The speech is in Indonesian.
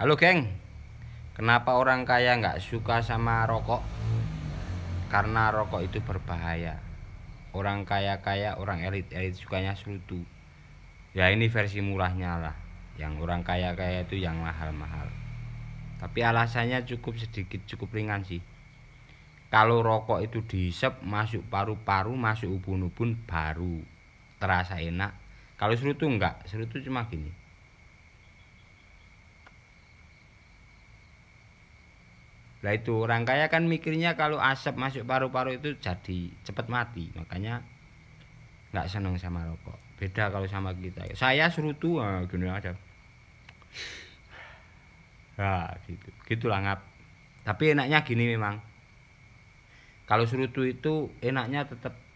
Halo geng, kenapa orang kaya nggak suka sama rokok? Karena rokok itu berbahaya. Orang kaya-kaya, orang elit-elit sukanya selutu. Ya ini versi murahnya lah. Yang orang kaya-kaya itu yang mahal-mahal. Tapi alasannya cukup sedikit, cukup ringan sih. Kalau rokok itu dihisap, masuk paru-paru, masuk ubun-ubun, baru terasa enak. Kalau selutu enggak, selutu cuma gini. Nah itu orang kaya kan mikirnya kalau asap masuk paru-paru itu jadi cepat mati, makanya nggak seneng sama rokok. Beda kalau sama kita. Saya serutu nah, gini aja. Nah, gitu. Gitulah ngap. Tapi enaknya gini memang. Kalau serutu itu enaknya tetap